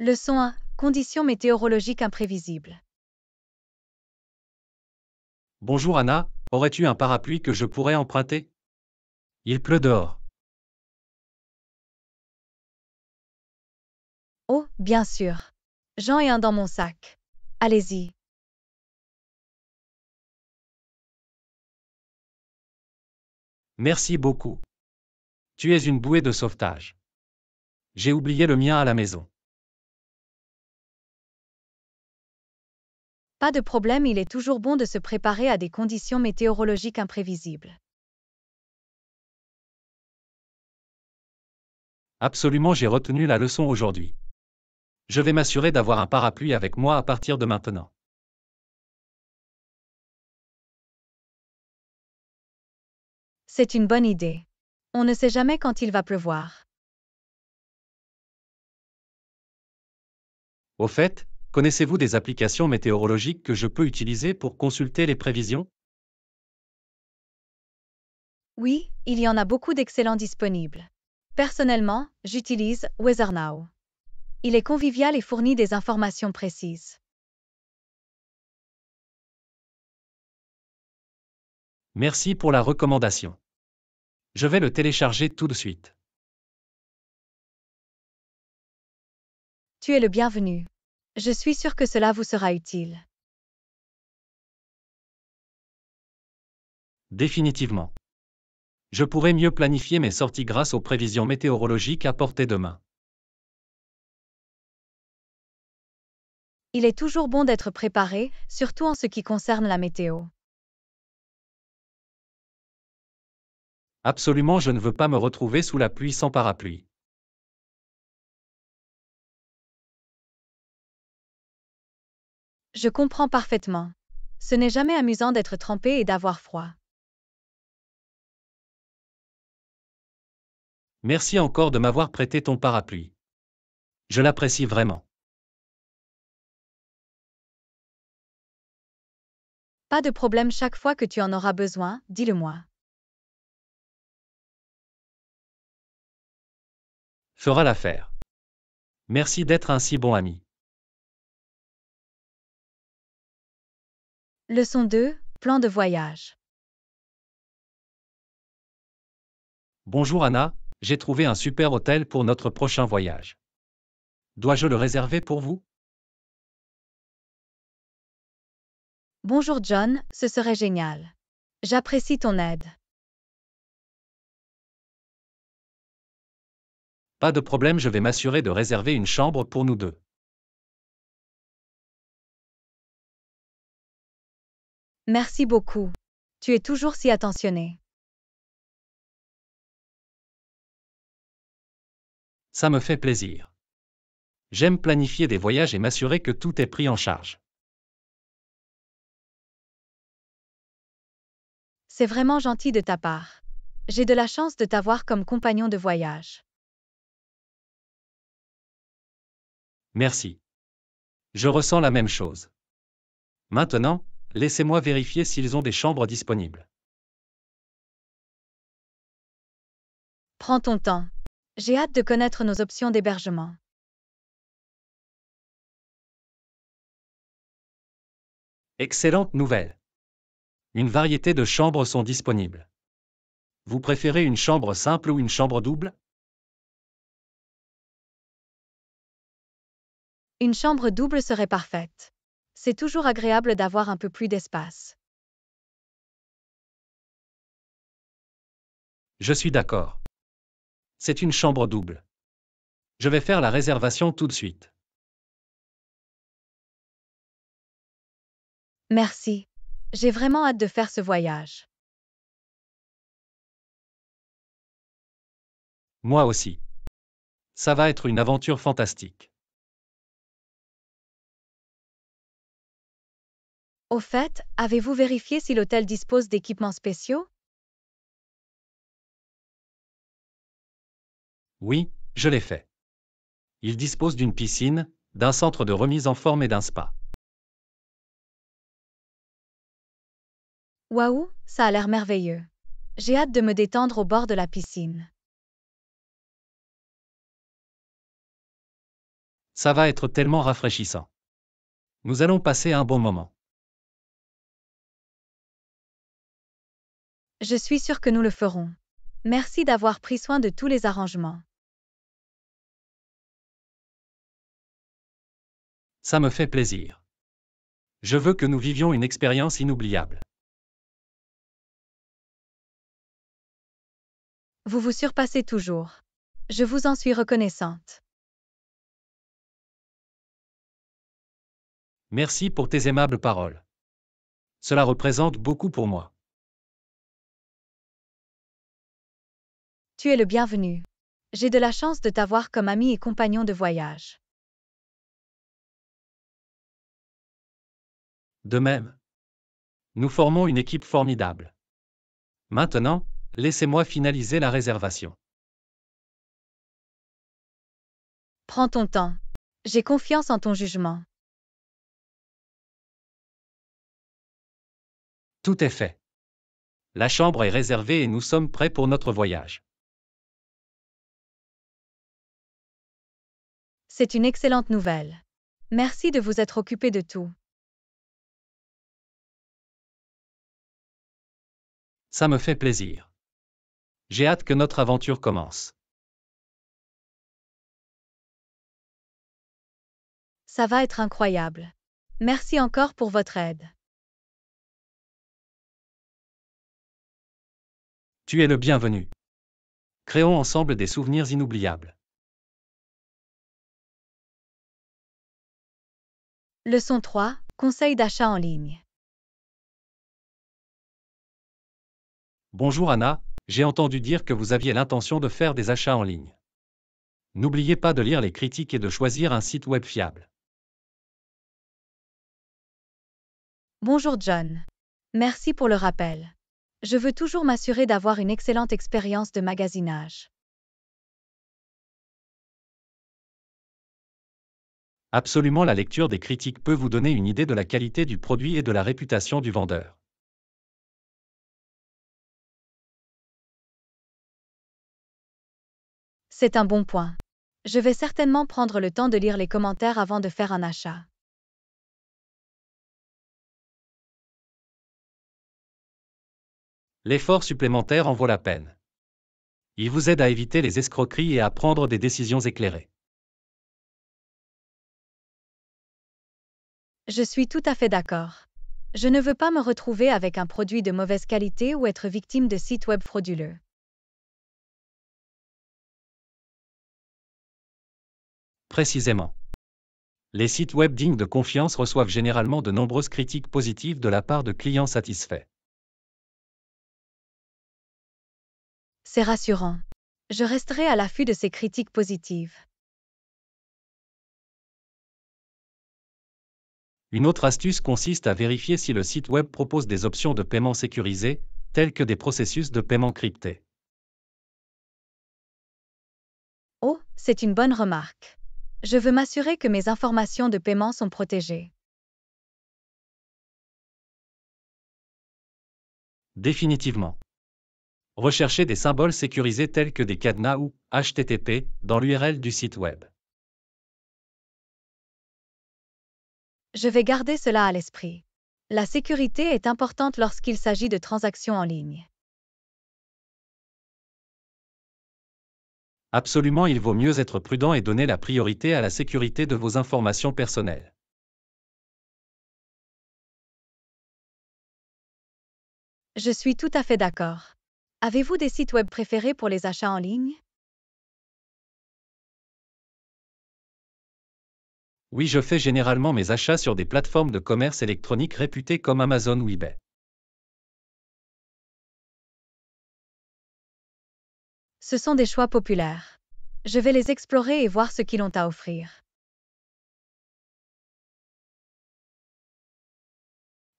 Leçon 1. Conditions météorologiques imprévisibles. Bonjour Anna, aurais-tu un parapluie que je pourrais emprunter Il pleut dehors. Oh, bien sûr. J'en ai un dans mon sac. Allez-y. Merci beaucoup. Tu es une bouée de sauvetage. J'ai oublié le mien à la maison. Pas de problème, il est toujours bon de se préparer à des conditions météorologiques imprévisibles. Absolument, j'ai retenu la leçon aujourd'hui. Je vais m'assurer d'avoir un parapluie avec moi à partir de maintenant. C'est une bonne idée. On ne sait jamais quand il va pleuvoir. Au fait, Connaissez-vous des applications météorologiques que je peux utiliser pour consulter les prévisions Oui, il y en a beaucoup d'excellents disponibles. Personnellement, j'utilise WeatherNow. Il est convivial et fournit des informations précises. Merci pour la recommandation. Je vais le télécharger tout de suite. Tu es le bienvenu. Je suis sûr que cela vous sera utile. Définitivement. Je pourrai mieux planifier mes sorties grâce aux prévisions météorologiques apportées demain. Il est toujours bon d'être préparé, surtout en ce qui concerne la météo. Absolument, je ne veux pas me retrouver sous la pluie sans parapluie. Je comprends parfaitement. Ce n'est jamais amusant d'être trempé et d'avoir froid. Merci encore de m'avoir prêté ton parapluie. Je l'apprécie vraiment. Pas de problème chaque fois que tu en auras besoin, dis-le-moi. Fera l'affaire. Merci d'être un si bon ami. Leçon 2. Plan de voyage. Bonjour Anna, j'ai trouvé un super hôtel pour notre prochain voyage. Dois-je le réserver pour vous Bonjour John, ce serait génial. J'apprécie ton aide. Pas de problème, je vais m'assurer de réserver une chambre pour nous deux. Merci beaucoup. Tu es toujours si attentionné. Ça me fait plaisir. J'aime planifier des voyages et m'assurer que tout est pris en charge. C'est vraiment gentil de ta part. J'ai de la chance de t'avoir comme compagnon de voyage. Merci. Je ressens la même chose. Maintenant, Laissez-moi vérifier s'ils ont des chambres disponibles. Prends ton temps. J'ai hâte de connaître nos options d'hébergement. Excellente nouvelle. Une variété de chambres sont disponibles. Vous préférez une chambre simple ou une chambre double Une chambre double serait parfaite c'est toujours agréable d'avoir un peu plus d'espace. Je suis d'accord. C'est une chambre double. Je vais faire la réservation tout de suite. Merci. J'ai vraiment hâte de faire ce voyage. Moi aussi. Ça va être une aventure fantastique. Au fait, avez-vous vérifié si l'hôtel dispose d'équipements spéciaux? Oui, je l'ai fait. Il dispose d'une piscine, d'un centre de remise en forme et d'un spa. Waouh, ça a l'air merveilleux. J'ai hâte de me détendre au bord de la piscine. Ça va être tellement rafraîchissant. Nous allons passer un bon moment. Je suis sûre que nous le ferons. Merci d'avoir pris soin de tous les arrangements. Ça me fait plaisir. Je veux que nous vivions une expérience inoubliable. Vous vous surpassez toujours. Je vous en suis reconnaissante. Merci pour tes aimables paroles. Cela représente beaucoup pour moi. Tu es le bienvenu. J'ai de la chance de t'avoir comme ami et compagnon de voyage. De même. Nous formons une équipe formidable. Maintenant, laissez-moi finaliser la réservation. Prends ton temps. J'ai confiance en ton jugement. Tout est fait. La chambre est réservée et nous sommes prêts pour notre voyage. C'est une excellente nouvelle. Merci de vous être occupé de tout. Ça me fait plaisir. J'ai hâte que notre aventure commence. Ça va être incroyable. Merci encore pour votre aide. Tu es le bienvenu. Créons ensemble des souvenirs inoubliables. Leçon 3. Conseil d'achat en ligne. Bonjour Anna, j'ai entendu dire que vous aviez l'intention de faire des achats en ligne. N'oubliez pas de lire les critiques et de choisir un site web fiable. Bonjour John. Merci pour le rappel. Je veux toujours m'assurer d'avoir une excellente expérience de magasinage. Absolument la lecture des critiques peut vous donner une idée de la qualité du produit et de la réputation du vendeur. C'est un bon point. Je vais certainement prendre le temps de lire les commentaires avant de faire un achat. L'effort supplémentaire en vaut la peine. Il vous aide à éviter les escroqueries et à prendre des décisions éclairées. Je suis tout à fait d'accord. Je ne veux pas me retrouver avec un produit de mauvaise qualité ou être victime de sites web frauduleux. Précisément. Les sites web dignes de confiance reçoivent généralement de nombreuses critiques positives de la part de clients satisfaits. C'est rassurant. Je resterai à l'affût de ces critiques positives. Une autre astuce consiste à vérifier si le site web propose des options de paiement sécurisées, telles que des processus de paiement cryptés. Oh, c'est une bonne remarque. Je veux m'assurer que mes informations de paiement sont protégées. Définitivement. Recherchez des symboles sécurisés tels que des cadenas ou HTTP dans l'URL du site web. Je vais garder cela à l'esprit. La sécurité est importante lorsqu'il s'agit de transactions en ligne. Absolument, il vaut mieux être prudent et donner la priorité à la sécurité de vos informations personnelles. Je suis tout à fait d'accord. Avez-vous des sites web préférés pour les achats en ligne Oui, je fais généralement mes achats sur des plateformes de commerce électronique réputées comme Amazon ou eBay. Ce sont des choix populaires. Je vais les explorer et voir ce qu'ils ont à offrir.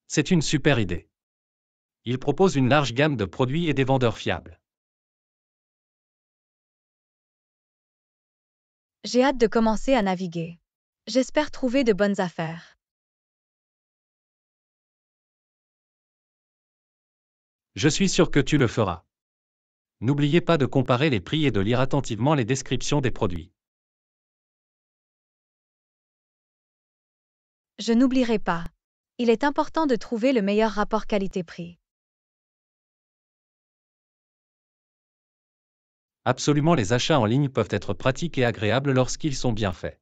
C'est une super idée. Ils proposent une large gamme de produits et des vendeurs fiables. J'ai hâte de commencer à naviguer. J'espère trouver de bonnes affaires. Je suis sûr que tu le feras. N'oubliez pas de comparer les prix et de lire attentivement les descriptions des produits. Je n'oublierai pas. Il est important de trouver le meilleur rapport qualité-prix. Absolument, les achats en ligne peuvent être pratiques et agréables lorsqu'ils sont bien faits.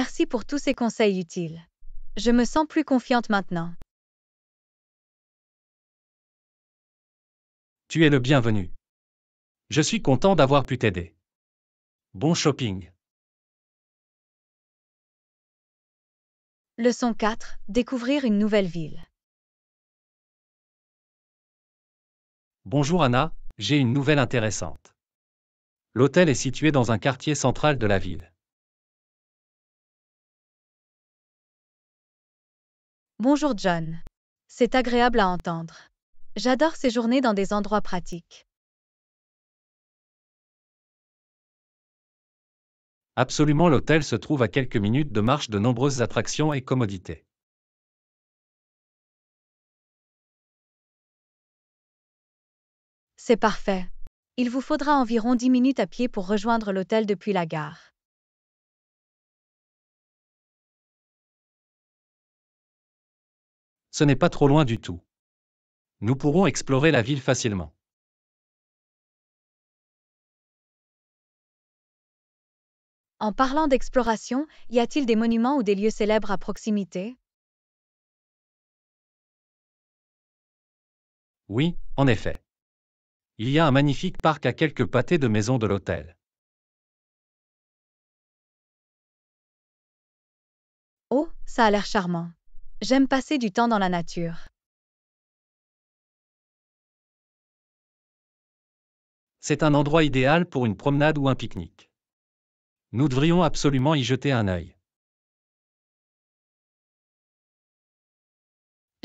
Merci pour tous ces conseils utiles. Je me sens plus confiante maintenant. Tu es le bienvenu. Je suis content d'avoir pu t'aider. Bon shopping. Leçon 4. Découvrir une nouvelle ville. Bonjour Anna, j'ai une nouvelle intéressante. L'hôtel est situé dans un quartier central de la ville. Bonjour John. C'est agréable à entendre. J'adore séjourner dans des endroits pratiques. Absolument l'hôtel se trouve à quelques minutes de marche de nombreuses attractions et commodités. C'est parfait. Il vous faudra environ 10 minutes à pied pour rejoindre l'hôtel depuis la gare. Ce n'est pas trop loin du tout. Nous pourrons explorer la ville facilement. En parlant d'exploration, y a-t-il des monuments ou des lieux célèbres à proximité Oui, en effet. Il y a un magnifique parc à quelques pâtés de maisons de l'hôtel. Oh, ça a l'air charmant. J'aime passer du temps dans la nature. C'est un endroit idéal pour une promenade ou un pique-nique. Nous devrions absolument y jeter un œil.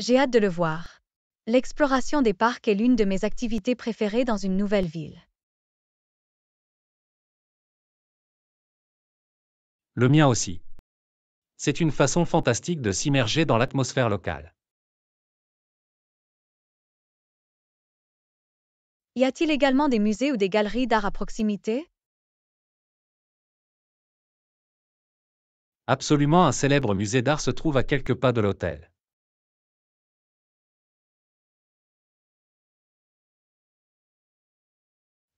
J'ai hâte de le voir. L'exploration des parcs est l'une de mes activités préférées dans une nouvelle ville. Le mien aussi c'est une façon fantastique de s'immerger dans l'atmosphère locale. Y a-t-il également des musées ou des galeries d'art à proximité Absolument, un célèbre musée d'art se trouve à quelques pas de l'hôtel.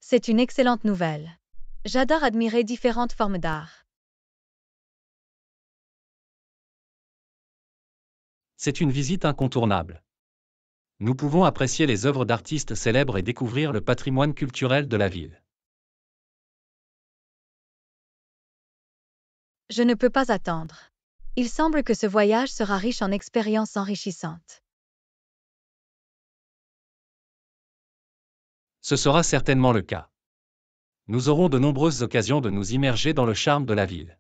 C'est une excellente nouvelle. J'adore admirer différentes formes d'art. C'est une visite incontournable. Nous pouvons apprécier les œuvres d'artistes célèbres et découvrir le patrimoine culturel de la ville. Je ne peux pas attendre. Il semble que ce voyage sera riche en expériences enrichissantes. Ce sera certainement le cas. Nous aurons de nombreuses occasions de nous immerger dans le charme de la ville.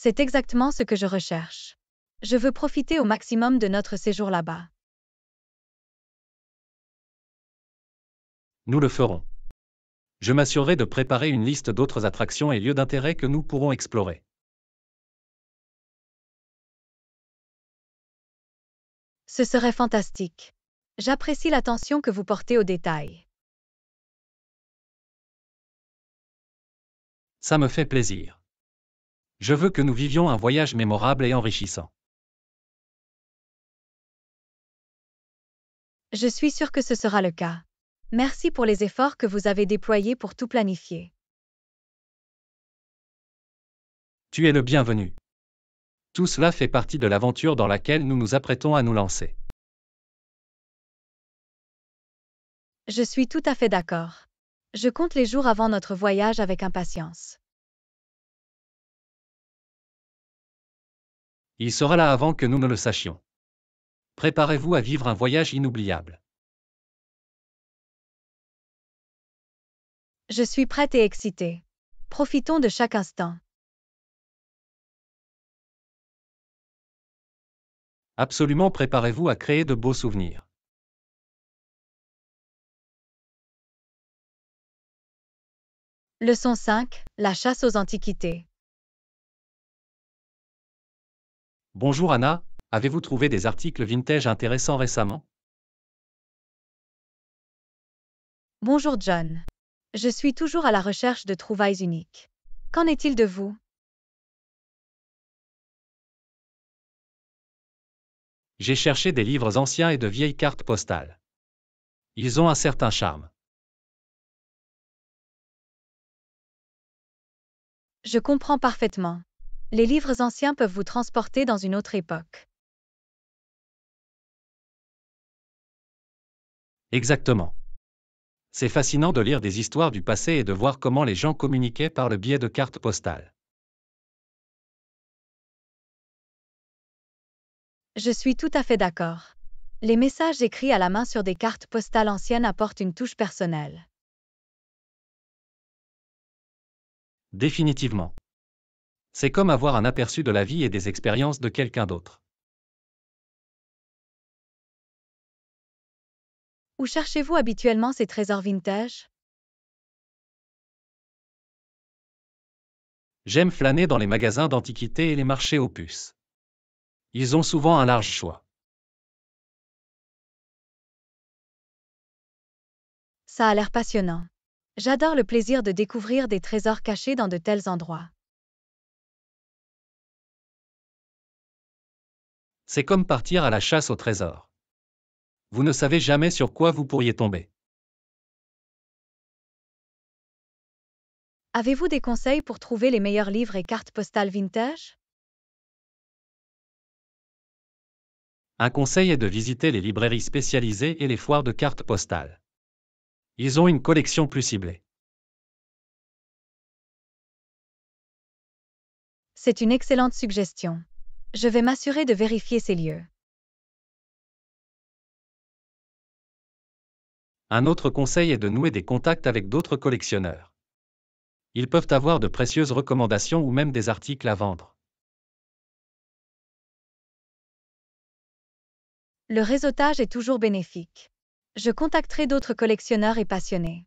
C'est exactement ce que je recherche. Je veux profiter au maximum de notre séjour là-bas. Nous le ferons. Je m'assurerai de préparer une liste d'autres attractions et lieux d'intérêt que nous pourrons explorer. Ce serait fantastique. J'apprécie l'attention que vous portez aux détails. Ça me fait plaisir. Je veux que nous vivions un voyage mémorable et enrichissant. Je suis sûr que ce sera le cas. Merci pour les efforts que vous avez déployés pour tout planifier. Tu es le bienvenu. Tout cela fait partie de l'aventure dans laquelle nous nous apprêtons à nous lancer. Je suis tout à fait d'accord. Je compte les jours avant notre voyage avec impatience. Il sera là avant que nous ne le sachions. Préparez-vous à vivre un voyage inoubliable. Je suis prête et excitée. Profitons de chaque instant. Absolument, préparez-vous à créer de beaux souvenirs. Leçon 5. La chasse aux antiquités. Bonjour Anna, avez-vous trouvé des articles vintage intéressants récemment Bonjour John. Je suis toujours à la recherche de trouvailles uniques. Qu'en est-il de vous J'ai cherché des livres anciens et de vieilles cartes postales. Ils ont un certain charme. Je comprends parfaitement les livres anciens peuvent vous transporter dans une autre époque. Exactement. C'est fascinant de lire des histoires du passé et de voir comment les gens communiquaient par le biais de cartes postales. Je suis tout à fait d'accord. Les messages écrits à la main sur des cartes postales anciennes apportent une touche personnelle. Définitivement. C'est comme avoir un aperçu de la vie et des expériences de quelqu'un d'autre. Où cherchez-vous habituellement ces trésors vintage J'aime flâner dans les magasins d'antiquités et les marchés aux puces. Ils ont souvent un large choix. Ça a l'air passionnant. J'adore le plaisir de découvrir des trésors cachés dans de tels endroits. C'est comme partir à la chasse au trésor. Vous ne savez jamais sur quoi vous pourriez tomber. Avez-vous des conseils pour trouver les meilleurs livres et cartes postales vintage Un conseil est de visiter les librairies spécialisées et les foires de cartes postales. Ils ont une collection plus ciblée. C'est une excellente suggestion. Je vais m'assurer de vérifier ces lieux. Un autre conseil est de nouer des contacts avec d'autres collectionneurs. Ils peuvent avoir de précieuses recommandations ou même des articles à vendre. Le réseautage est toujours bénéfique. Je contacterai d'autres collectionneurs et passionnés.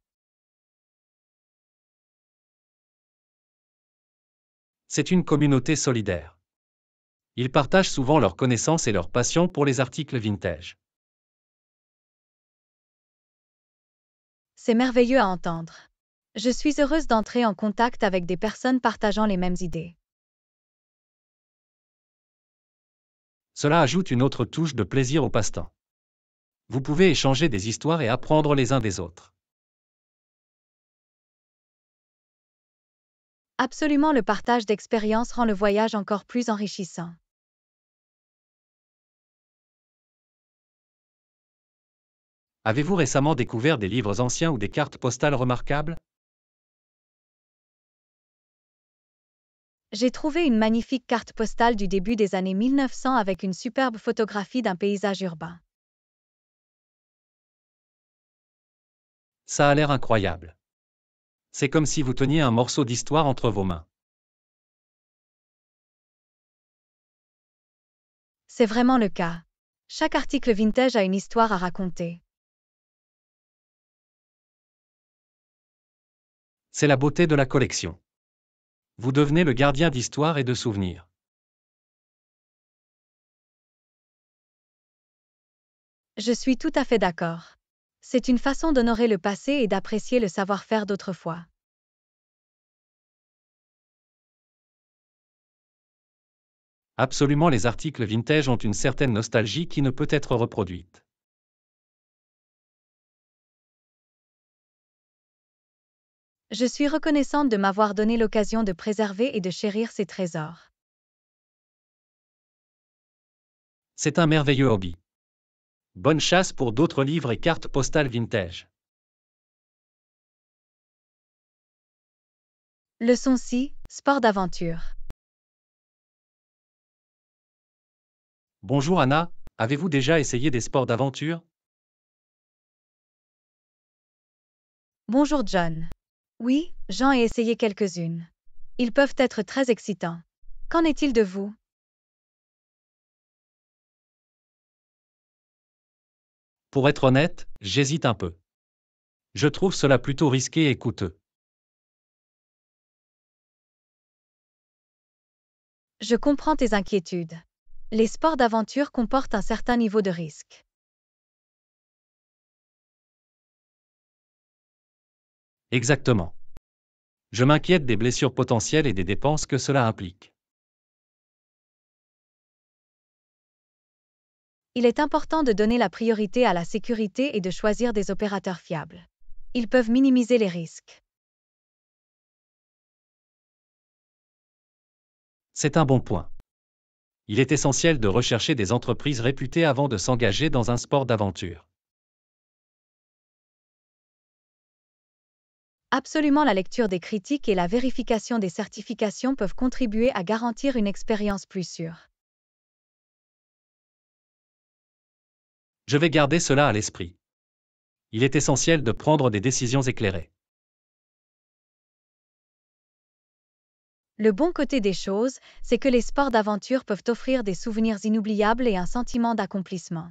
C'est une communauté solidaire. Ils partagent souvent leurs connaissances et leur passion pour les articles vintage. C'est merveilleux à entendre. Je suis heureuse d'entrer en contact avec des personnes partageant les mêmes idées. Cela ajoute une autre touche de plaisir au passe-temps. Vous pouvez échanger des histoires et apprendre les uns des autres. Absolument le partage d'expériences rend le voyage encore plus enrichissant. Avez-vous récemment découvert des livres anciens ou des cartes postales remarquables J'ai trouvé une magnifique carte postale du début des années 1900 avec une superbe photographie d'un paysage urbain. Ça a l'air incroyable. C'est comme si vous teniez un morceau d'histoire entre vos mains. C'est vraiment le cas. Chaque article vintage a une histoire à raconter. C'est la beauté de la collection. Vous devenez le gardien d'histoire et de souvenirs. Je suis tout à fait d'accord. C'est une façon d'honorer le passé et d'apprécier le savoir-faire d'autrefois. Absolument les articles vintage ont une certaine nostalgie qui ne peut être reproduite. Je suis reconnaissante de m'avoir donné l'occasion de préserver et de chérir ces trésors. C'est un merveilleux hobby. Bonne chasse pour d'autres livres et cartes postales vintage. Leçon 6. Sport d'aventure. Bonjour Anna, avez-vous déjà essayé des sports d'aventure Bonjour John. Oui, j'en ai essayé quelques-unes. Ils peuvent être très excitants. Qu'en est-il de vous Pour être honnête, j'hésite un peu. Je trouve cela plutôt risqué et coûteux. Je comprends tes inquiétudes. Les sports d'aventure comportent un certain niveau de risque. Exactement. Je m'inquiète des blessures potentielles et des dépenses que cela implique. il est important de donner la priorité à la sécurité et de choisir des opérateurs fiables. Ils peuvent minimiser les risques. C'est un bon point. Il est essentiel de rechercher des entreprises réputées avant de s'engager dans un sport d'aventure. Absolument, la lecture des critiques et la vérification des certifications peuvent contribuer à garantir une expérience plus sûre. Je vais garder cela à l'esprit. Il est essentiel de prendre des décisions éclairées. Le bon côté des choses, c'est que les sports d'aventure peuvent offrir des souvenirs inoubliables et un sentiment d'accomplissement.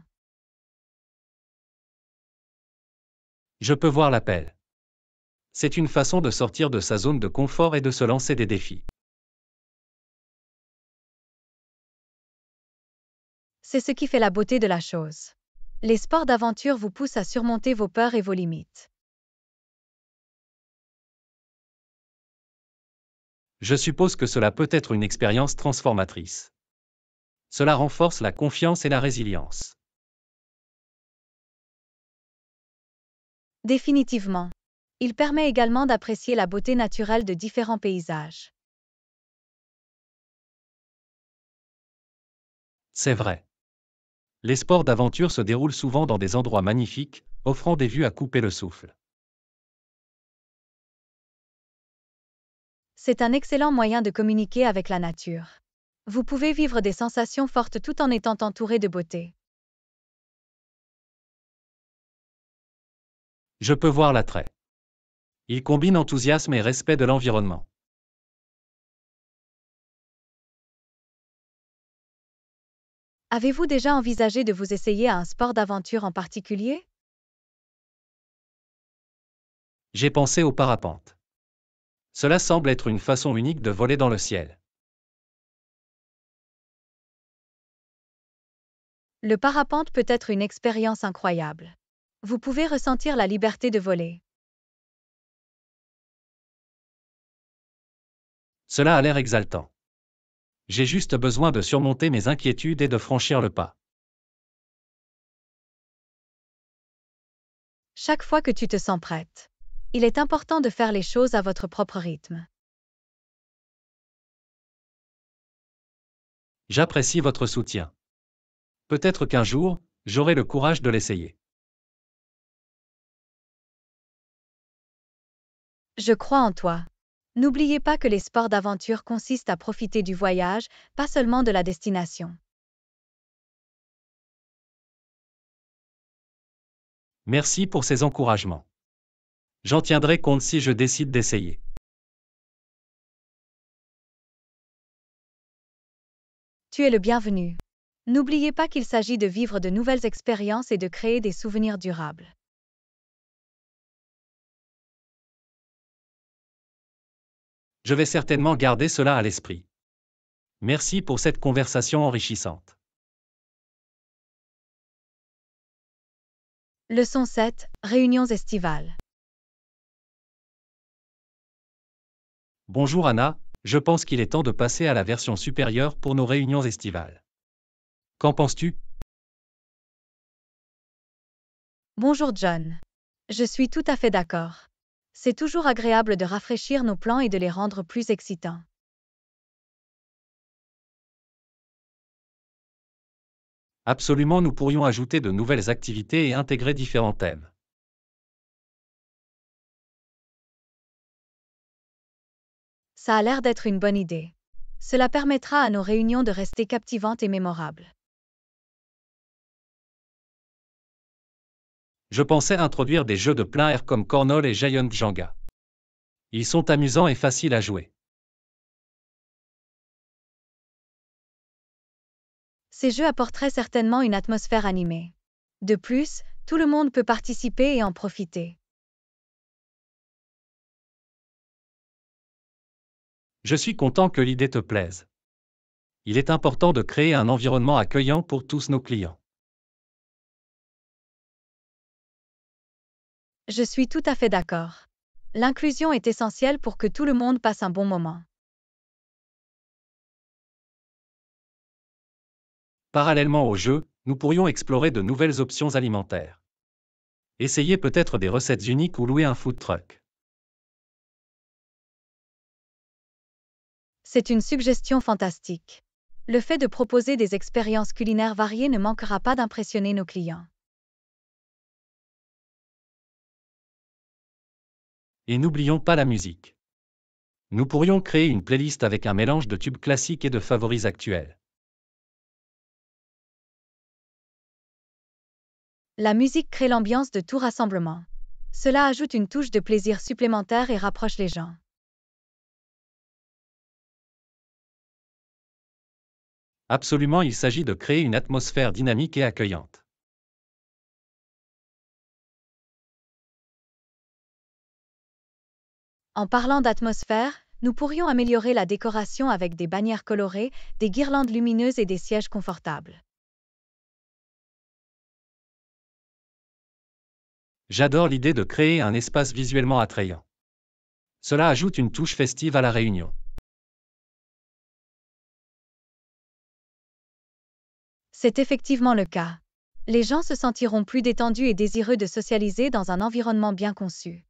Je peux voir l'appel. C'est une façon de sortir de sa zone de confort et de se lancer des défis. C'est ce qui fait la beauté de la chose les sports d'aventure vous poussent à surmonter vos peurs et vos limites. Je suppose que cela peut être une expérience transformatrice. Cela renforce la confiance et la résilience. Définitivement. Il permet également d'apprécier la beauté naturelle de différents paysages. C'est vrai. Les sports d'aventure se déroulent souvent dans des endroits magnifiques, offrant des vues à couper le souffle. C'est un excellent moyen de communiquer avec la nature. Vous pouvez vivre des sensations fortes tout en étant entouré de beauté. Je peux voir l'attrait. Il combine enthousiasme et respect de l'environnement. Avez-vous déjà envisagé de vous essayer à un sport d'aventure en particulier J'ai pensé au parapente. Cela semble être une façon unique de voler dans le ciel. Le parapente peut être une expérience incroyable. Vous pouvez ressentir la liberté de voler. Cela a l'air exaltant. J'ai juste besoin de surmonter mes inquiétudes et de franchir le pas. Chaque fois que tu te sens prête, il est important de faire les choses à votre propre rythme. J'apprécie votre soutien. Peut-être qu'un jour, j'aurai le courage de l'essayer. Je crois en toi. N'oubliez pas que les sports d'aventure consistent à profiter du voyage, pas seulement de la destination. Merci pour ces encouragements. J'en tiendrai compte si je décide d'essayer. Tu es le bienvenu. N'oubliez pas qu'il s'agit de vivre de nouvelles expériences et de créer des souvenirs durables. Je vais certainement garder cela à l'esprit. Merci pour cette conversation enrichissante. Leçon 7. Réunions estivales. Bonjour Anna, je pense qu'il est temps de passer à la version supérieure pour nos réunions estivales. Qu'en penses-tu Bonjour John. Je suis tout à fait d'accord c'est toujours agréable de rafraîchir nos plans et de les rendre plus excitants. Absolument, nous pourrions ajouter de nouvelles activités et intégrer différents thèmes. Ça a l'air d'être une bonne idée. Cela permettra à nos réunions de rester captivantes et mémorables. Je pensais introduire des jeux de plein air comme Cornol et Giant Jenga. Ils sont amusants et faciles à jouer. Ces jeux apporteraient certainement une atmosphère animée. De plus, tout le monde peut participer et en profiter. Je suis content que l'idée te plaise. Il est important de créer un environnement accueillant pour tous nos clients. Je suis tout à fait d'accord. L'inclusion est essentielle pour que tout le monde passe un bon moment. Parallèlement au jeu, nous pourrions explorer de nouvelles options alimentaires. Essayez peut-être des recettes uniques ou louer un food truck. C'est une suggestion fantastique. Le fait de proposer des expériences culinaires variées ne manquera pas d'impressionner nos clients. Et n'oublions pas la musique. Nous pourrions créer une playlist avec un mélange de tubes classiques et de favoris actuels. La musique crée l'ambiance de tout rassemblement. Cela ajoute une touche de plaisir supplémentaire et rapproche les gens. Absolument, il s'agit de créer une atmosphère dynamique et accueillante. En parlant d'atmosphère, nous pourrions améliorer la décoration avec des bannières colorées, des guirlandes lumineuses et des sièges confortables. J'adore l'idée de créer un espace visuellement attrayant. Cela ajoute une touche festive à la réunion. C'est effectivement le cas. Les gens se sentiront plus détendus et désireux de socialiser dans un environnement bien conçu.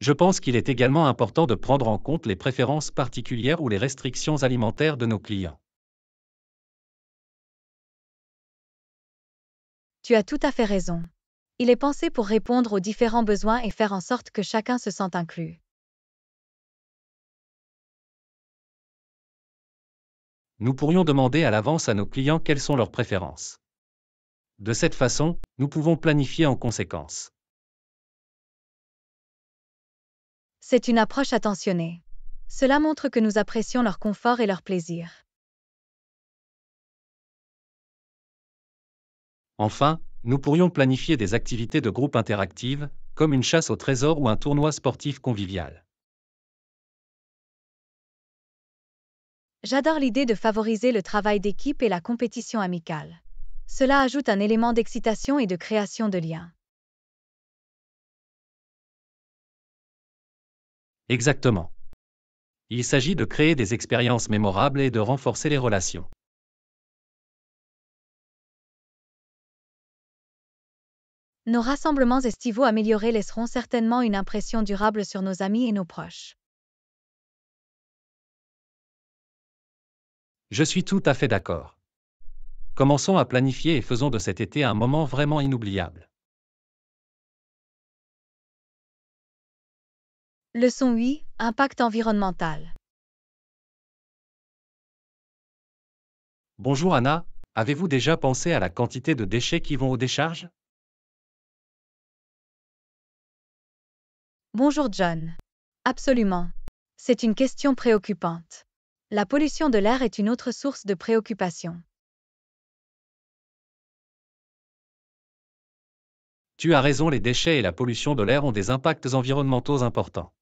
je pense qu'il est également important de prendre en compte les préférences particulières ou les restrictions alimentaires de nos clients. Tu as tout à fait raison. Il est pensé pour répondre aux différents besoins et faire en sorte que chacun se sente inclus. Nous pourrions demander à l'avance à nos clients quelles sont leurs préférences. De cette façon, nous pouvons planifier en conséquence. C'est une approche attentionnée. Cela montre que nous apprécions leur confort et leur plaisir. Enfin, nous pourrions planifier des activités de groupe interactives, comme une chasse au trésor ou un tournoi sportif convivial. J'adore l'idée de favoriser le travail d'équipe et la compétition amicale. Cela ajoute un élément d'excitation et de création de liens. Exactement. Il s'agit de créer des expériences mémorables et de renforcer les relations. Nos rassemblements estivaux améliorés laisseront certainement une impression durable sur nos amis et nos proches. Je suis tout à fait d'accord. Commençons à planifier et faisons de cet été un moment vraiment inoubliable. Leçon 8. Impact environnemental. Bonjour Anna, avez-vous déjà pensé à la quantité de déchets qui vont aux décharges Bonjour John. Absolument. C'est une question préoccupante. La pollution de l'air est une autre source de préoccupation. Tu as raison, les déchets et la pollution de l'air ont des impacts environnementaux importants.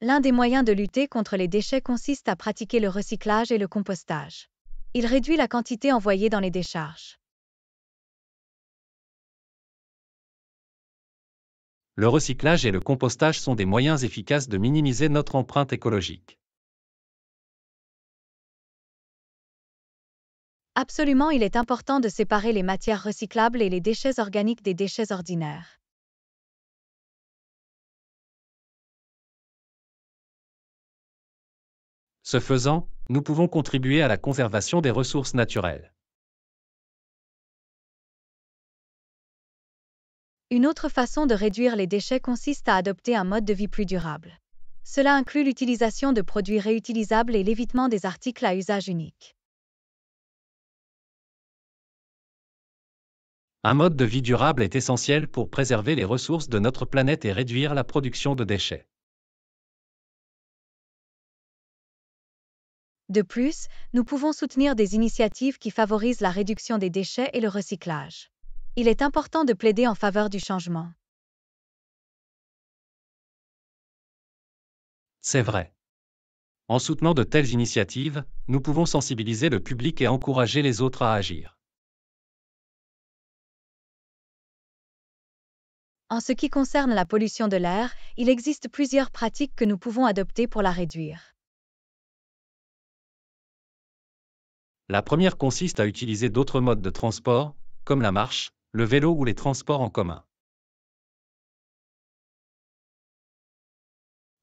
L'un des moyens de lutter contre les déchets consiste à pratiquer le recyclage et le compostage. Il réduit la quantité envoyée dans les décharges. Le recyclage et le compostage sont des moyens efficaces de minimiser notre empreinte écologique. Absolument, il est important de séparer les matières recyclables et les déchets organiques des déchets ordinaires. Ce faisant, nous pouvons contribuer à la conservation des ressources naturelles. Une autre façon de réduire les déchets consiste à adopter un mode de vie plus durable. Cela inclut l'utilisation de produits réutilisables et l'évitement des articles à usage unique. Un mode de vie durable est essentiel pour préserver les ressources de notre planète et réduire la production de déchets. De plus, nous pouvons soutenir des initiatives qui favorisent la réduction des déchets et le recyclage. Il est important de plaider en faveur du changement. C'est vrai. En soutenant de telles initiatives, nous pouvons sensibiliser le public et encourager les autres à agir. En ce qui concerne la pollution de l'air, il existe plusieurs pratiques que nous pouvons adopter pour la réduire. La première consiste à utiliser d'autres modes de transport, comme la marche, le vélo ou les transports en commun.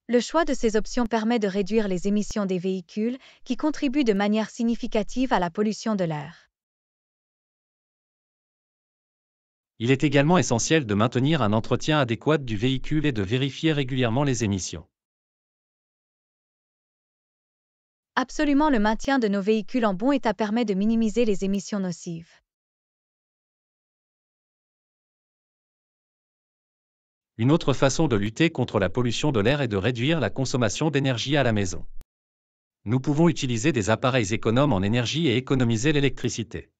Le choix de ces options permet de réduire les émissions des véhicules qui contribuent de manière significative à la pollution de l'air. Il est également essentiel de maintenir un entretien adéquat du véhicule et de vérifier régulièrement les émissions. absolument le maintien de nos véhicules en bon état permet de minimiser les émissions nocives. Une autre façon de lutter contre la pollution de l'air est de réduire la consommation d'énergie à la maison. Nous pouvons utiliser des appareils économes en énergie et économiser l'électricité.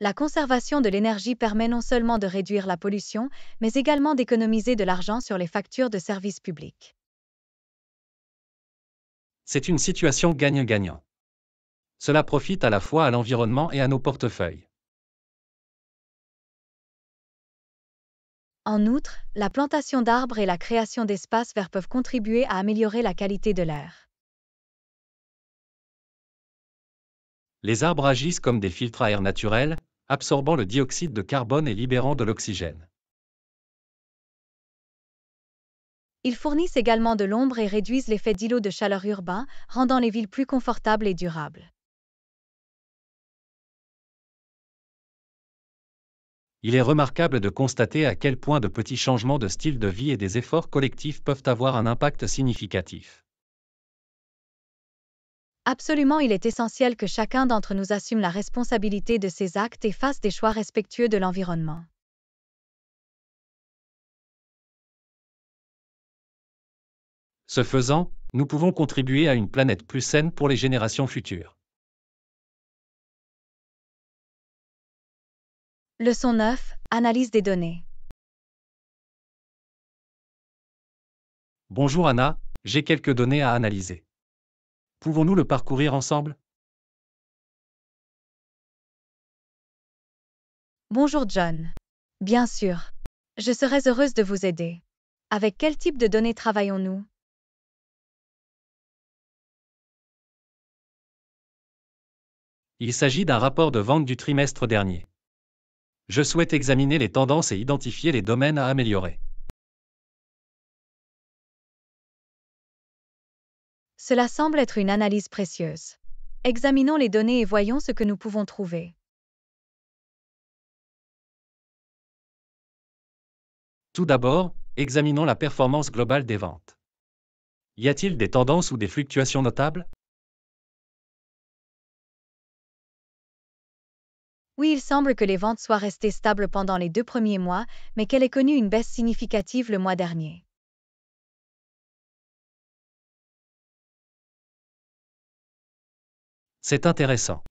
La conservation de l'énergie permet non seulement de réduire la pollution, mais également d'économiser de l'argent sur les factures de services publics. C'est une situation gagne gagnant Cela profite à la fois à l'environnement et à nos portefeuilles. En outre, la plantation d'arbres et la création d'espaces verts peuvent contribuer à améliorer la qualité de l'air. Les arbres agissent comme des filtres à air naturels, absorbant le dioxyde de carbone et libérant de l'oxygène. Ils fournissent également de l'ombre et réduisent l'effet d'îlots de chaleur urbain, rendant les villes plus confortables et durables. Il est remarquable de constater à quel point de petits changements de style de vie et des efforts collectifs peuvent avoir un impact significatif. Absolument, il est essentiel que chacun d'entre nous assume la responsabilité de ses actes et fasse des choix respectueux de l'environnement. Ce faisant, nous pouvons contribuer à une planète plus saine pour les générations futures. Leçon 9. Analyse des données. Bonjour Anna, j'ai quelques données à analyser. Pouvons-nous le parcourir ensemble Bonjour John. Bien sûr. Je serais heureuse de vous aider. Avec quel type de données travaillons-nous Il s'agit d'un rapport de vente du trimestre dernier. Je souhaite examiner les tendances et identifier les domaines à améliorer. Cela semble être une analyse précieuse. Examinons les données et voyons ce que nous pouvons trouver. Tout d'abord, examinons la performance globale des ventes. Y a-t-il des tendances ou des fluctuations notables Oui, il semble que les ventes soient restées stables pendant les deux premiers mois, mais qu'elle ait connu une baisse significative le mois dernier. C'est intéressant.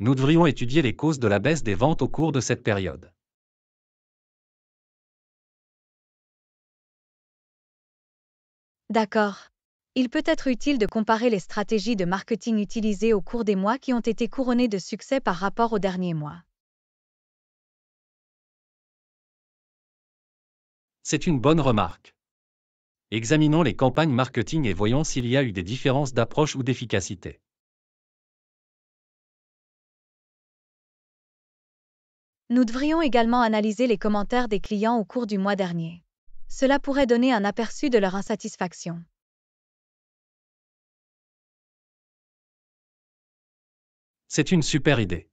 Nous devrions étudier les causes de la baisse des ventes au cours de cette période. D'accord il peut être utile de comparer les stratégies de marketing utilisées au cours des mois qui ont été couronnées de succès par rapport aux derniers mois. C'est une bonne remarque. Examinons les campagnes marketing et voyons s'il y a eu des différences d'approche ou d'efficacité. Nous devrions également analyser les commentaires des clients au cours du mois dernier. Cela pourrait donner un aperçu de leur insatisfaction. C'est une super idée.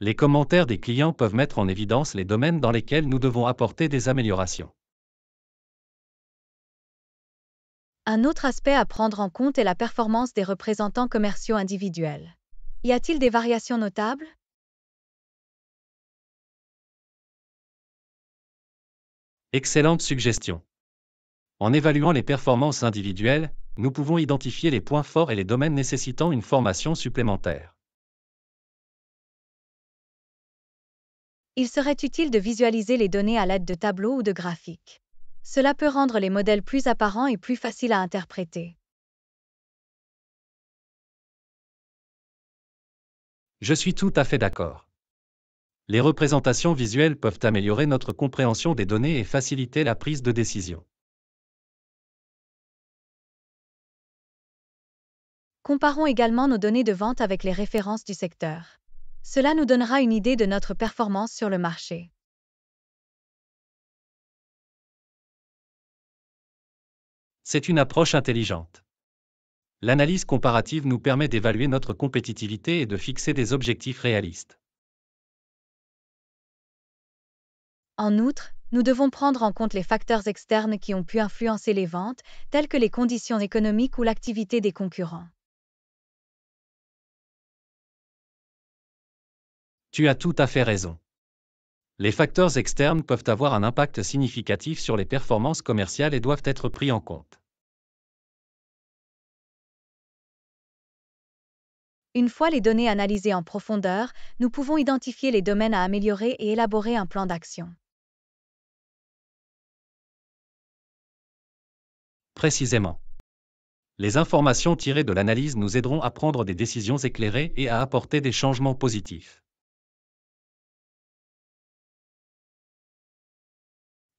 Les commentaires des clients peuvent mettre en évidence les domaines dans lesquels nous devons apporter des améliorations. Un autre aspect à prendre en compte est la performance des représentants commerciaux individuels. Y a-t-il des variations notables Excellente suggestion. En évaluant les performances individuelles, nous pouvons identifier les points forts et les domaines nécessitant une formation supplémentaire. il serait utile de visualiser les données à l'aide de tableaux ou de graphiques. Cela peut rendre les modèles plus apparents et plus faciles à interpréter. Je suis tout à fait d'accord. Les représentations visuelles peuvent améliorer notre compréhension des données et faciliter la prise de décision. Comparons également nos données de vente avec les références du secteur. Cela nous donnera une idée de notre performance sur le marché. C'est une approche intelligente. L'analyse comparative nous permet d'évaluer notre compétitivité et de fixer des objectifs réalistes. En outre, nous devons prendre en compte les facteurs externes qui ont pu influencer les ventes, tels que les conditions économiques ou l'activité des concurrents. Tu as tout à fait raison. Les facteurs externes peuvent avoir un impact significatif sur les performances commerciales et doivent être pris en compte. Une fois les données analysées en profondeur, nous pouvons identifier les domaines à améliorer et élaborer un plan d'action. Précisément. Les informations tirées de l'analyse nous aideront à prendre des décisions éclairées et à apporter des changements positifs.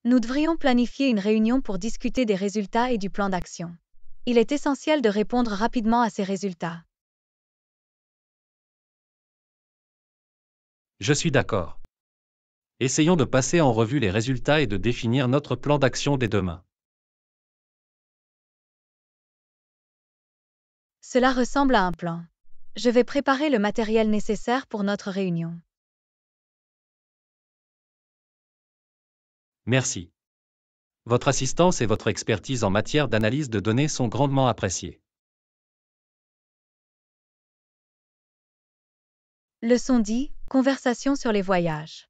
Nous devrions planifier une réunion pour discuter des résultats et du plan d'action. Il est essentiel de répondre rapidement à ces résultats. Je suis d'accord. Essayons de passer en revue les résultats et de définir notre plan d'action dès demain. Cela ressemble à un plan. Je vais préparer le matériel nécessaire pour notre réunion. Merci. Votre assistance et votre expertise en matière d'analyse de données sont grandement appréciées. Leçon 10. Conversation sur les voyages.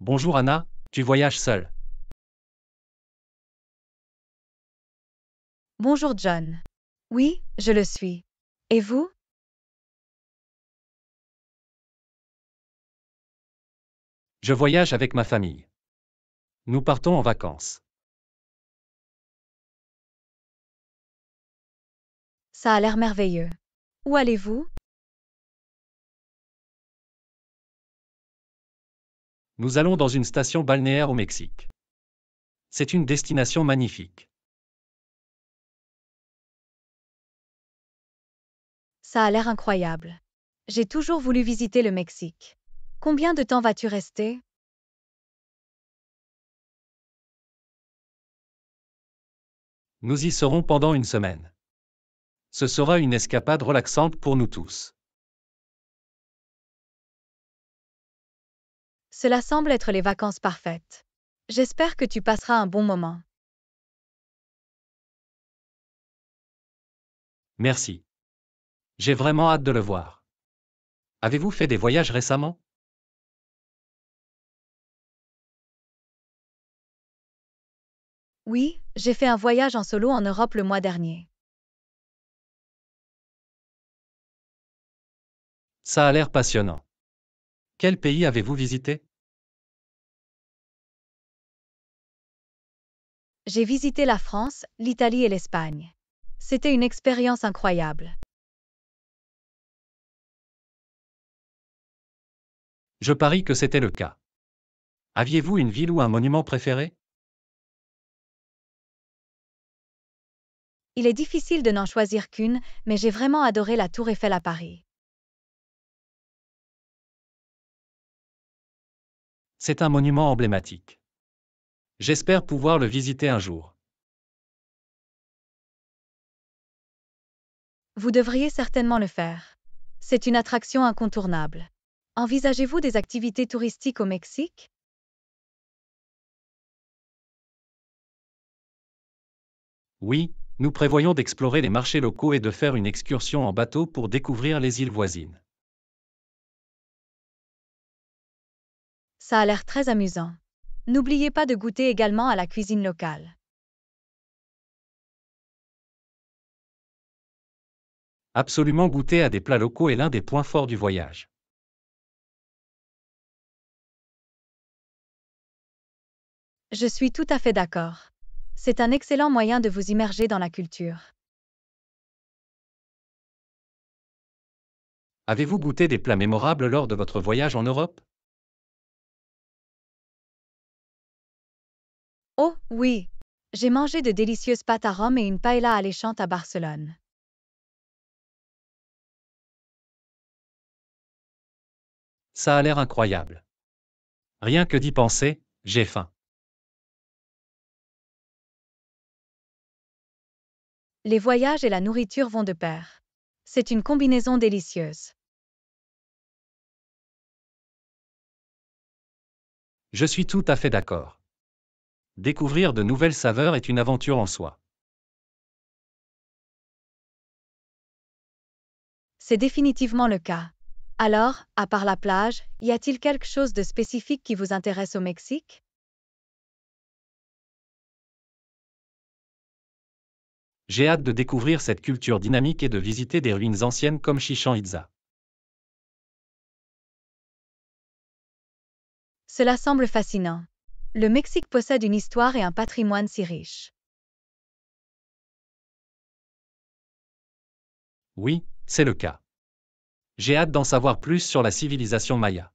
Bonjour Anna, tu voyages seule. Bonjour John. Oui, je le suis. Et vous Je voyage avec ma famille. Nous partons en vacances. Ça a l'air merveilleux. Où allez-vous Nous allons dans une station balnéaire au Mexique. C'est une destination magnifique. Ça a l'air incroyable. J'ai toujours voulu visiter le Mexique. Combien de temps vas-tu rester Nous y serons pendant une semaine. Ce sera une escapade relaxante pour nous tous. Cela semble être les vacances parfaites. J'espère que tu passeras un bon moment. Merci. J'ai vraiment hâte de le voir. Avez-vous fait des voyages récemment Oui, j'ai fait un voyage en solo en Europe le mois dernier. Ça a l'air passionnant. Quel pays avez-vous visité J'ai visité la France, l'Italie et l'Espagne. C'était une expérience incroyable. Je parie que c'était le cas. Aviez-vous une ville ou un monument préféré Il est difficile de n'en choisir qu'une, mais j'ai vraiment adoré la Tour Eiffel à Paris. C'est un monument emblématique. J'espère pouvoir le visiter un jour. Vous devriez certainement le faire. C'est une attraction incontournable. Envisagez-vous des activités touristiques au Mexique Oui, nous prévoyons d'explorer les marchés locaux et de faire une excursion en bateau pour découvrir les îles voisines. Ça a l'air très amusant. N'oubliez pas de goûter également à la cuisine locale. Absolument goûter à des plats locaux est l'un des points forts du voyage. Je suis tout à fait d'accord. C'est un excellent moyen de vous immerger dans la culture. Avez-vous goûté des plats mémorables lors de votre voyage en Europe Oh, oui. J'ai mangé de délicieuses pâtes à Rome et une paella alléchante à Barcelone. Ça a l'air incroyable. Rien que d'y penser, j'ai faim. Les voyages et la nourriture vont de pair. C'est une combinaison délicieuse. Je suis tout à fait d'accord. Découvrir de nouvelles saveurs est une aventure en soi. C'est définitivement le cas. Alors, à part la plage, y a-t-il quelque chose de spécifique qui vous intéresse au Mexique J'ai hâte de découvrir cette culture dynamique et de visiter des ruines anciennes comme Chichen Itza. Cela semble fascinant. Le Mexique possède une histoire et un patrimoine si riches. Oui, c'est le cas. J'ai hâte d'en savoir plus sur la civilisation maya.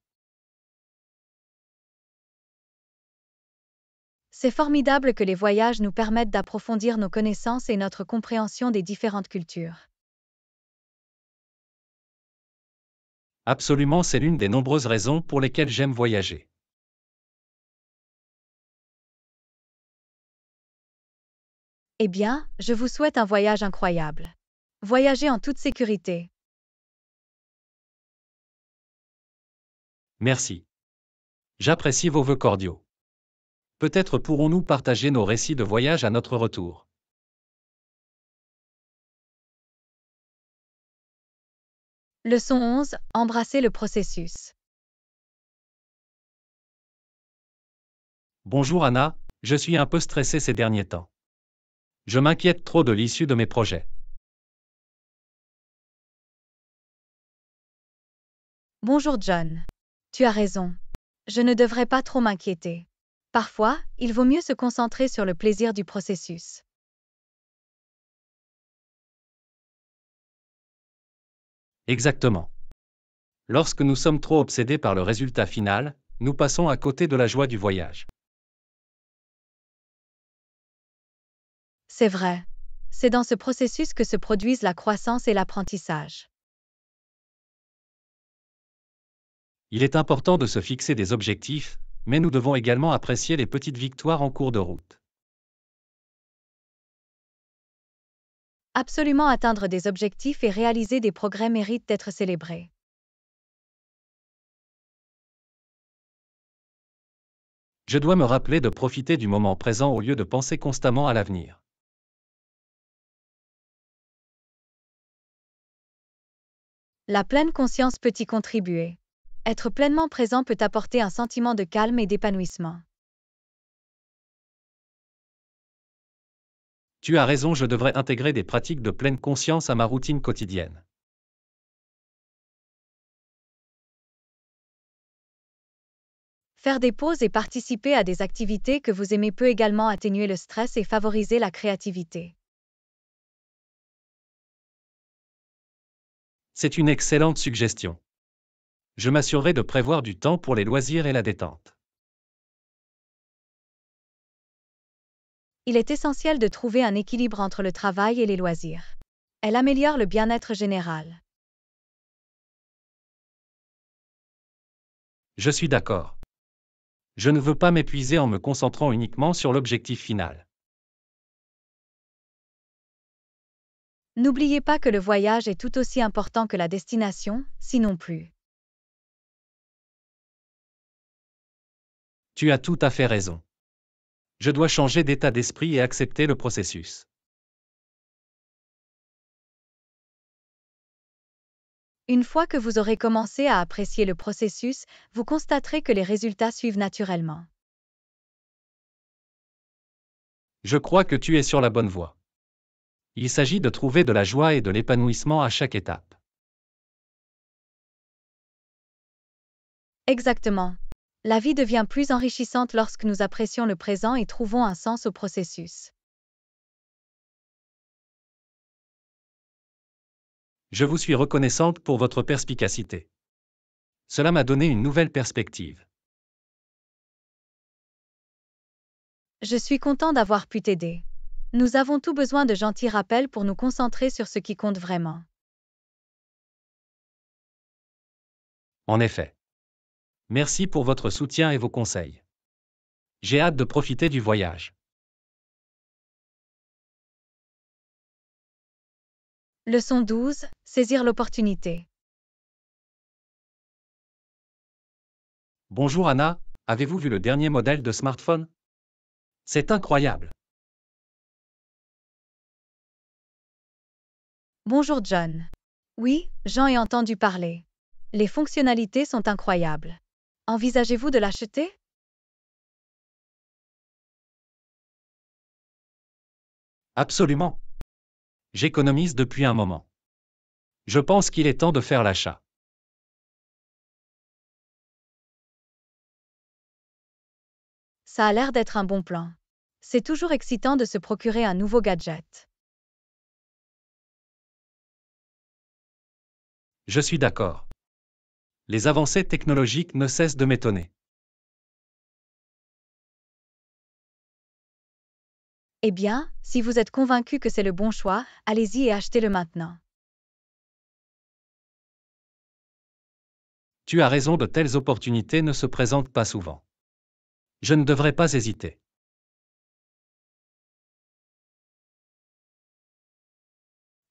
C'est formidable que les voyages nous permettent d'approfondir nos connaissances et notre compréhension des différentes cultures. Absolument, c'est l'une des nombreuses raisons pour lesquelles j'aime voyager. Eh bien, je vous souhaite un voyage incroyable. Voyagez en toute sécurité. Merci. J'apprécie vos vœux cordiaux. Peut-être pourrons-nous partager nos récits de voyage à notre retour. Leçon 11. Embrasser le processus. Bonjour Anna, je suis un peu stressée ces derniers temps. Je m'inquiète trop de l'issue de mes projets. Bonjour John. Tu as raison. Je ne devrais pas trop m'inquiéter. Parfois, il vaut mieux se concentrer sur le plaisir du processus. Exactement. Lorsque nous sommes trop obsédés par le résultat final, nous passons à côté de la joie du voyage. C'est vrai. C'est dans ce processus que se produisent la croissance et l'apprentissage. Il est important de se fixer des objectifs, mais nous devons également apprécier les petites victoires en cours de route. Absolument atteindre des objectifs et réaliser des progrès méritent d'être célébrés. Je dois me rappeler de profiter du moment présent au lieu de penser constamment à l'avenir. La pleine conscience peut y contribuer. Être pleinement présent peut apporter un sentiment de calme et d'épanouissement. Tu as raison, je devrais intégrer des pratiques de pleine conscience à ma routine quotidienne. Faire des pauses et participer à des activités que vous aimez peut également atténuer le stress et favoriser la créativité. C'est une excellente suggestion je m'assurerai de prévoir du temps pour les loisirs et la détente. Il est essentiel de trouver un équilibre entre le travail et les loisirs. Elle améliore le bien-être général. Je suis d'accord. Je ne veux pas m'épuiser en me concentrant uniquement sur l'objectif final. N'oubliez pas que le voyage est tout aussi important que la destination, sinon plus. Tu as tout à fait raison. Je dois changer d'état d'esprit et accepter le processus. Une fois que vous aurez commencé à apprécier le processus, vous constaterez que les résultats suivent naturellement. Je crois que tu es sur la bonne voie. Il s'agit de trouver de la joie et de l'épanouissement à chaque étape. Exactement. La vie devient plus enrichissante lorsque nous apprécions le présent et trouvons un sens au processus. Je vous suis reconnaissante pour votre perspicacité. Cela m'a donné une nouvelle perspective. Je suis content d'avoir pu t'aider. Nous avons tout besoin de gentils rappels pour nous concentrer sur ce qui compte vraiment. En effet. Merci pour votre soutien et vos conseils. J'ai hâte de profiter du voyage. Leçon 12. Saisir l'opportunité. Bonjour Anna, avez-vous vu le dernier modèle de smartphone C'est incroyable. Bonjour John. Oui, j'en ai entendu parler. Les fonctionnalités sont incroyables. Envisagez-vous de l'acheter Absolument. J'économise depuis un moment. Je pense qu'il est temps de faire l'achat. Ça a l'air d'être un bon plan. C'est toujours excitant de se procurer un nouveau gadget. Je suis d'accord les avancées technologiques ne cessent de m'étonner. Eh bien, si vous êtes convaincu que c'est le bon choix, allez-y et achetez-le maintenant. Tu as raison, de telles opportunités ne se présentent pas souvent. Je ne devrais pas hésiter.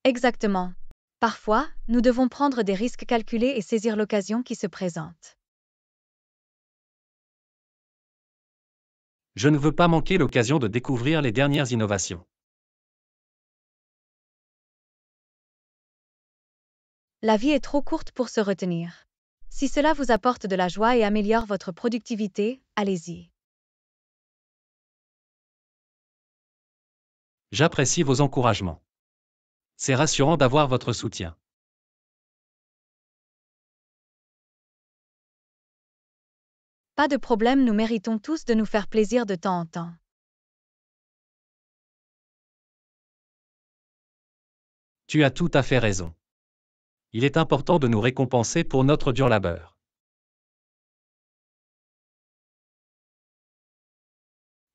Exactement. Parfois, nous devons prendre des risques calculés et saisir l'occasion qui se présente. Je ne veux pas manquer l'occasion de découvrir les dernières innovations. La vie est trop courte pour se retenir. Si cela vous apporte de la joie et améliore votre productivité, allez-y. J'apprécie vos encouragements. C'est rassurant d'avoir votre soutien. Pas de problème, nous méritons tous de nous faire plaisir de temps en temps. Tu as tout à fait raison. Il est important de nous récompenser pour notre dur labeur.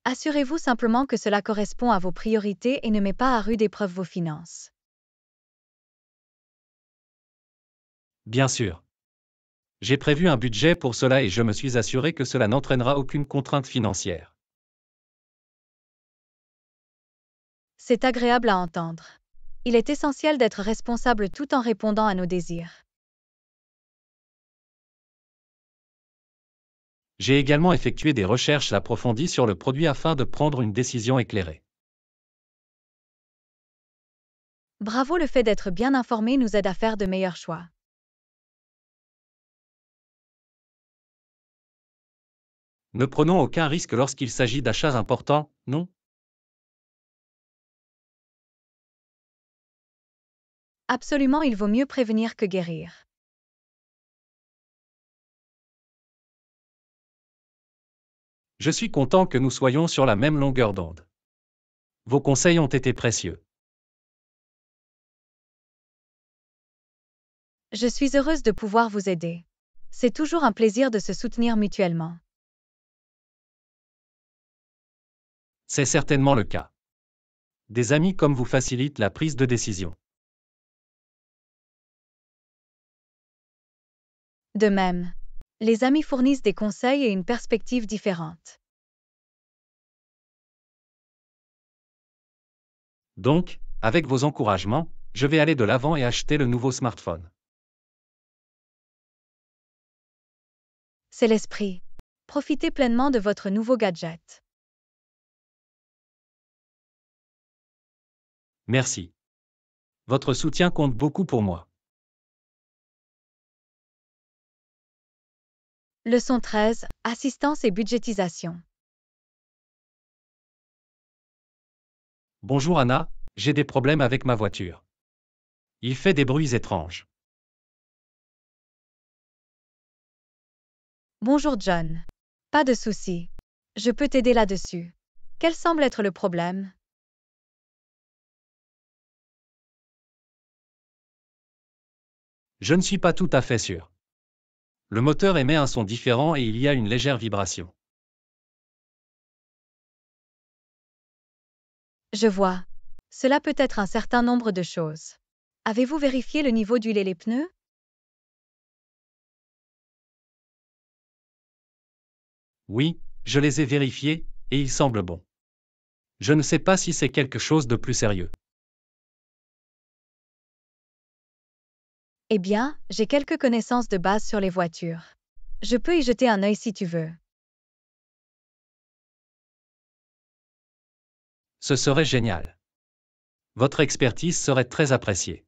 Assurez-vous simplement que cela correspond à vos priorités et ne met pas à rude épreuve vos finances. Bien sûr. J'ai prévu un budget pour cela et je me suis assuré que cela n'entraînera aucune contrainte financière. C'est agréable à entendre. Il est essentiel d'être responsable tout en répondant à nos désirs. J'ai également effectué des recherches approfondies sur le produit afin de prendre une décision éclairée. Bravo, le fait d'être bien informé nous aide à faire de meilleurs choix. Ne prenons aucun risque lorsqu'il s'agit d'achats importants, non Absolument, il vaut mieux prévenir que guérir. Je suis content que nous soyons sur la même longueur d'onde. Vos conseils ont été précieux. Je suis heureuse de pouvoir vous aider. C'est toujours un plaisir de se soutenir mutuellement. C'est certainement le cas. Des amis comme vous facilitent la prise de décision. De même, les amis fournissent des conseils et une perspective différente. Donc, avec vos encouragements, je vais aller de l'avant et acheter le nouveau smartphone. C'est l'esprit. Profitez pleinement de votre nouveau gadget. Merci. Votre soutien compte beaucoup pour moi. Leçon 13. Assistance et budgétisation. Bonjour Anna, j'ai des problèmes avec ma voiture. Il fait des bruits étranges. Bonjour John. Pas de souci. Je peux t'aider là-dessus. Quel semble être le problème Je ne suis pas tout à fait sûr. Le moteur émet un son différent et il y a une légère vibration. Je vois. Cela peut être un certain nombre de choses. Avez-vous vérifié le niveau d'huile et les pneus Oui, je les ai vérifiés, et ils semblent bons. Je ne sais pas si c'est quelque chose de plus sérieux. Eh bien, j'ai quelques connaissances de base sur les voitures. Je peux y jeter un œil si tu veux. Ce serait génial. Votre expertise serait très appréciée.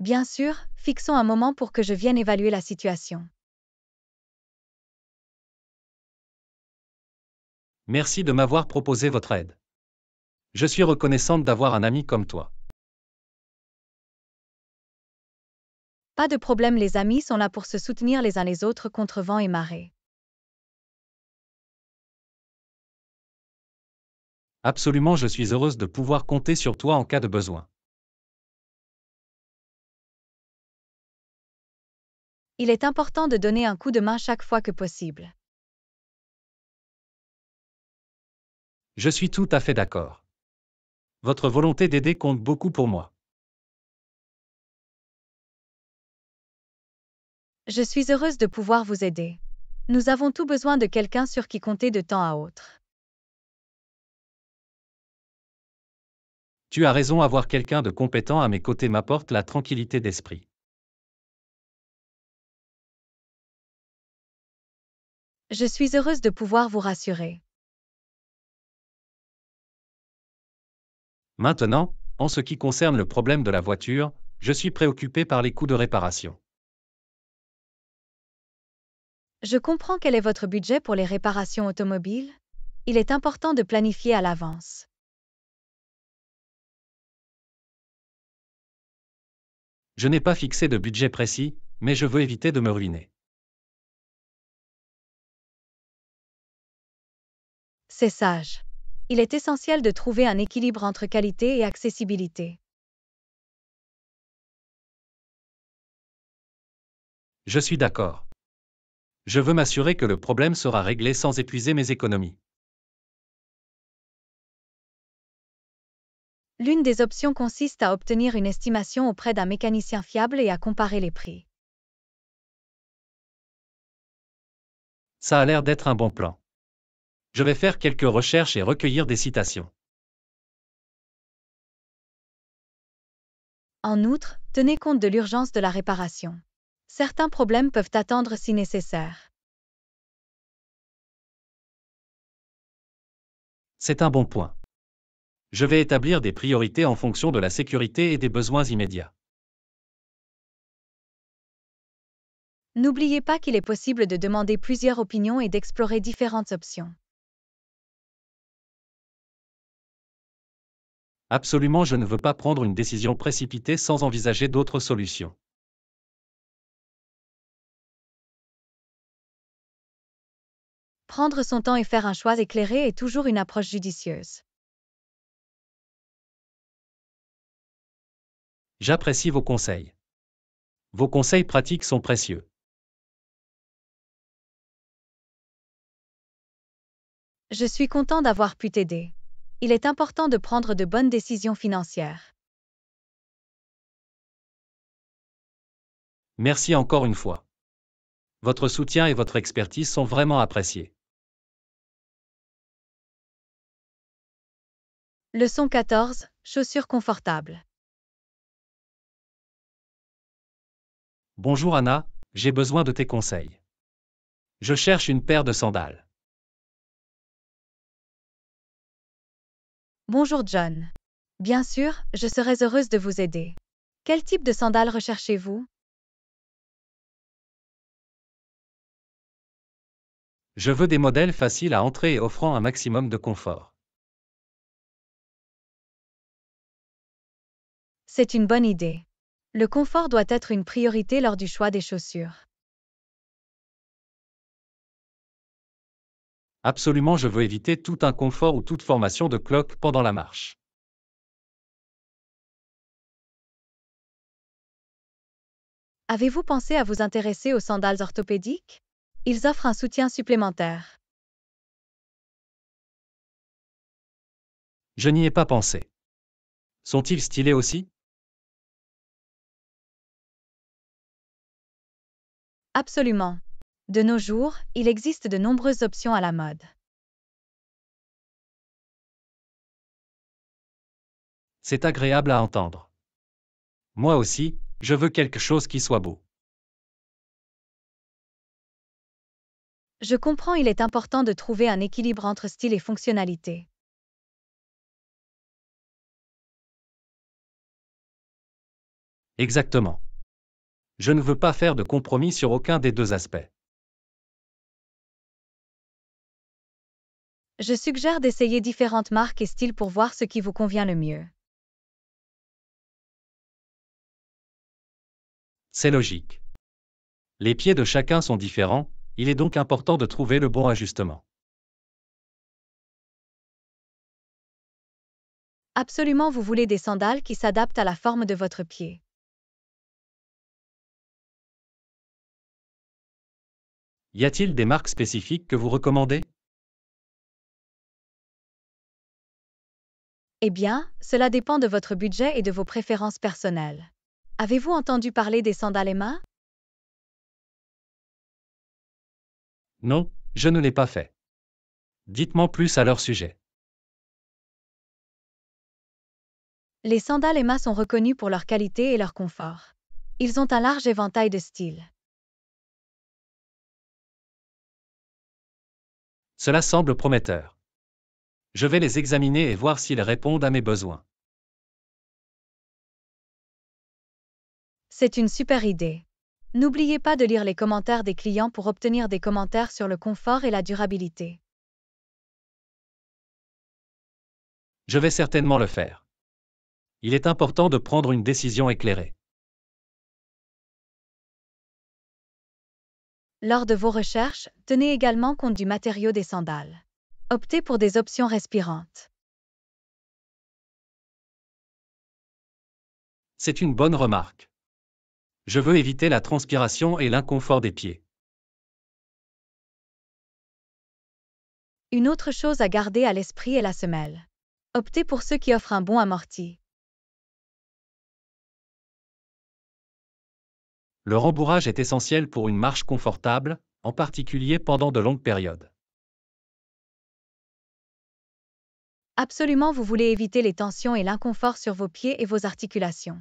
Bien sûr, fixons un moment pour que je vienne évaluer la situation. Merci de m'avoir proposé votre aide. Je suis reconnaissante d'avoir un ami comme toi. Pas de problème, les amis sont là pour se soutenir les uns les autres contre vent et marée. Absolument, je suis heureuse de pouvoir compter sur toi en cas de besoin. Il est important de donner un coup de main chaque fois que possible. Je suis tout à fait d'accord votre volonté d'aider compte beaucoup pour moi. Je suis heureuse de pouvoir vous aider. Nous avons tout besoin de quelqu'un sur qui compter de temps à autre. Tu as raison, avoir quelqu'un de compétent à mes côtés m'apporte la tranquillité d'esprit. Je suis heureuse de pouvoir vous rassurer. Maintenant, en ce qui concerne le problème de la voiture, je suis préoccupé par les coûts de réparation. Je comprends quel est votre budget pour les réparations automobiles. Il est important de planifier à l'avance. Je n'ai pas fixé de budget précis, mais je veux éviter de me ruiner. C'est sage il est essentiel de trouver un équilibre entre qualité et accessibilité. Je suis d'accord. Je veux m'assurer que le problème sera réglé sans épuiser mes économies. L'une des options consiste à obtenir une estimation auprès d'un mécanicien fiable et à comparer les prix. Ça a l'air d'être un bon plan je vais faire quelques recherches et recueillir des citations. En outre, tenez compte de l'urgence de la réparation. Certains problèmes peuvent attendre si nécessaire. C'est un bon point. Je vais établir des priorités en fonction de la sécurité et des besoins immédiats. N'oubliez pas qu'il est possible de demander plusieurs opinions et d'explorer différentes options. Absolument je ne veux pas prendre une décision précipitée sans envisager d'autres solutions. Prendre son temps et faire un choix éclairé est toujours une approche judicieuse. J'apprécie vos conseils. Vos conseils pratiques sont précieux. Je suis content d'avoir pu t'aider il est important de prendre de bonnes décisions financières. Merci encore une fois. Votre soutien et votre expertise sont vraiment appréciés. Leçon 14. Chaussures confortables. Bonjour Anna, j'ai besoin de tes conseils. Je cherche une paire de sandales. Bonjour John. Bien sûr, je serais heureuse de vous aider. Quel type de sandales recherchez-vous Je veux des modèles faciles à entrer et offrant un maximum de confort. C'est une bonne idée. Le confort doit être une priorité lors du choix des chaussures. Absolument, je veux éviter tout inconfort ou toute formation de cloques pendant la marche. Avez-vous pensé à vous intéresser aux sandales orthopédiques? Ils offrent un soutien supplémentaire. Je n'y ai pas pensé. Sont-ils stylés aussi? Absolument. De nos jours, il existe de nombreuses options à la mode. C'est agréable à entendre. Moi aussi, je veux quelque chose qui soit beau. Je comprends, il est important de trouver un équilibre entre style et fonctionnalité. Exactement. Je ne veux pas faire de compromis sur aucun des deux aspects. Je suggère d'essayer différentes marques et styles pour voir ce qui vous convient le mieux. C'est logique. Les pieds de chacun sont différents, il est donc important de trouver le bon ajustement. Absolument, vous voulez des sandales qui s'adaptent à la forme de votre pied. Y a-t-il des marques spécifiques que vous recommandez Eh bien, cela dépend de votre budget et de vos préférences personnelles. Avez-vous entendu parler des sandales Emma Non, je ne l'ai pas fait. Dites-moi plus à leur sujet. Les sandales Emma sont reconnus pour leur qualité et leur confort. Ils ont un large éventail de styles. Cela semble prometteur. Je vais les examiner et voir s'ils répondent à mes besoins. C'est une super idée. N'oubliez pas de lire les commentaires des clients pour obtenir des commentaires sur le confort et la durabilité. Je vais certainement le faire. Il est important de prendre une décision éclairée. Lors de vos recherches, tenez également compte du matériau des sandales. Optez pour des options respirantes. C'est une bonne remarque. Je veux éviter la transpiration et l'inconfort des pieds. Une autre chose à garder à l'esprit est la semelle. Optez pour ceux qui offrent un bon amorti. Le rembourrage est essentiel pour une marche confortable, en particulier pendant de longues périodes. Absolument, vous voulez éviter les tensions et l'inconfort sur vos pieds et vos articulations.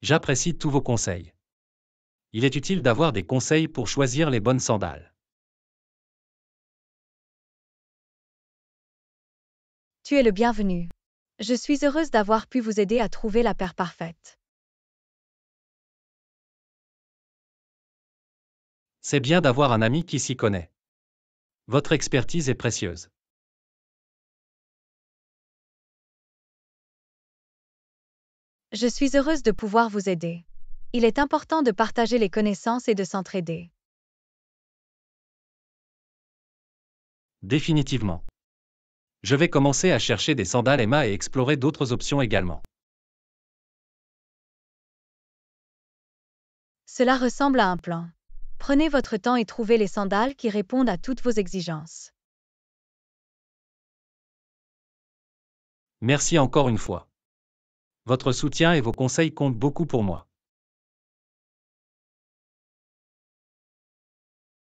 J'apprécie tous vos conseils. Il est utile d'avoir des conseils pour choisir les bonnes sandales. Tu es le bienvenu. Je suis heureuse d'avoir pu vous aider à trouver la paire parfaite. C'est bien d'avoir un ami qui s'y connaît. Votre expertise est précieuse. Je suis heureuse de pouvoir vous aider. Il est important de partager les connaissances et de s'entraider. Définitivement. Je vais commencer à chercher des sandales Emma et explorer d'autres options également. Cela ressemble à un plan. Prenez votre temps et trouvez les sandales qui répondent à toutes vos exigences. Merci encore une fois. Votre soutien et vos conseils comptent beaucoup pour moi.